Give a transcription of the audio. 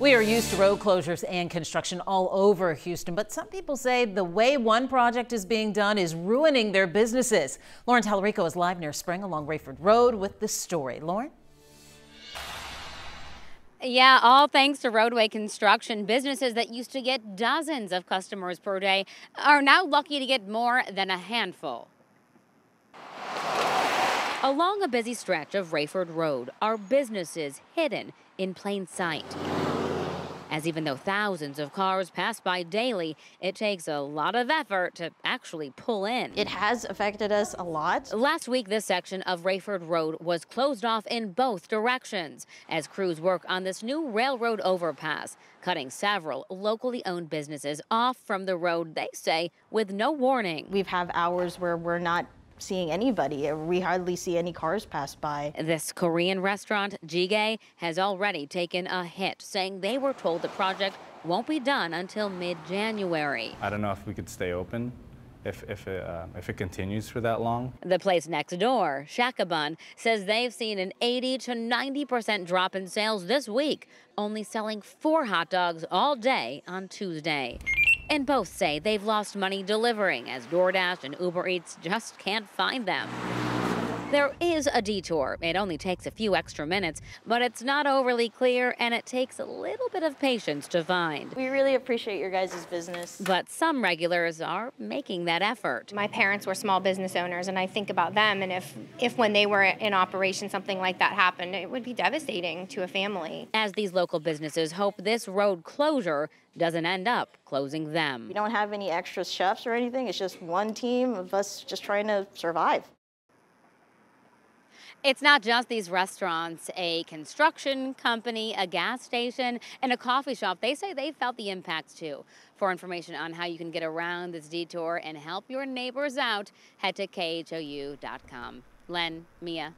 We are used to road closures and construction all over Houston, but some people say the way one project is being done is ruining their businesses. Lauren Tallarico is live near Spring along Rayford Road with the story. Lauren? Yeah, all thanks to roadway construction, businesses that used to get dozens of customers per day are now lucky to get more than a handful. Along a busy stretch of Rayford Road are businesses hidden in plain sight as even though thousands of cars pass by daily, it takes a lot of effort to actually pull in. It has affected us a lot. Last week, this section of Rayford Road was closed off in both directions as crews work on this new railroad overpass, cutting several locally owned businesses off from the road, they say, with no warning. We have hours where we're not seeing anybody. Uh, we hardly see any cars pass by. This Korean restaurant, Jigae, has already taken a hit, saying they were told the project won't be done until mid-January. I don't know if we could stay open if, if, it, uh, if it continues for that long. The place next door, Shakabun, says they've seen an 80 to 90% drop in sales this week, only selling four hot dogs all day on Tuesday and both say they've lost money delivering as DoorDash and Uber Eats just can't find them. There is a detour. It only takes a few extra minutes, but it's not overly clear and it takes a little bit of patience to find. We really appreciate your guys' business. But some regulars are making that effort. My parents were small business owners and I think about them and if, if when they were in operation something like that happened, it would be devastating to a family. As these local businesses hope this road closure doesn't end up closing them. We don't have any extra chefs or anything. It's just one team of us just trying to survive. It's not just these restaurants, a construction company, a gas station, and a coffee shop. They say they felt the impact too. For information on how you can get around this detour and help your neighbors out, head to KHOU.com. Len, Mia,